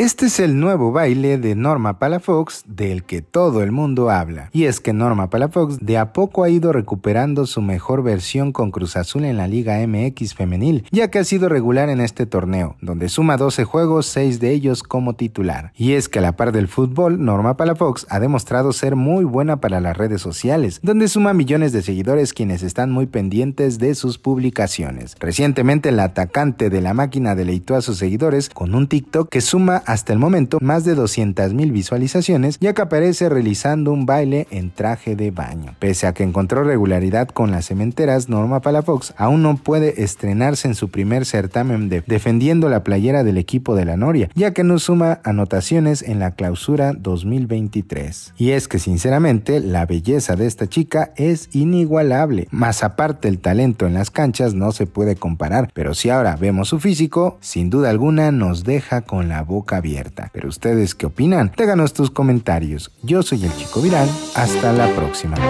Este es el nuevo baile de Norma Palafox del que todo el mundo habla. Y es que Norma Palafox de a poco ha ido recuperando su mejor versión con Cruz Azul en la Liga MX femenil, ya que ha sido regular en este torneo, donde suma 12 juegos, 6 de ellos como titular. Y es que a la par del fútbol, Norma Palafox ha demostrado ser muy buena para las redes sociales, donde suma millones de seguidores quienes están muy pendientes de sus publicaciones. Recientemente la atacante de la máquina deleitó a sus seguidores con un TikTok que suma hasta el momento más de 200.000 visualizaciones, ya que aparece realizando un baile en traje de baño. Pese a que encontró regularidad con las cementeras, Norma Palafox aún no puede estrenarse en su primer certamen de defendiendo la playera del equipo de la Noria, ya que no suma anotaciones en la clausura 2023. Y es que sinceramente la belleza de esta chica es inigualable, más aparte el talento en las canchas no se puede comparar, pero si ahora vemos su físico, sin duda alguna nos deja con la boca abierta. Pero ustedes, ¿qué opinan? Déganos tus comentarios. Yo soy el Chico Viral, Hasta la próxima.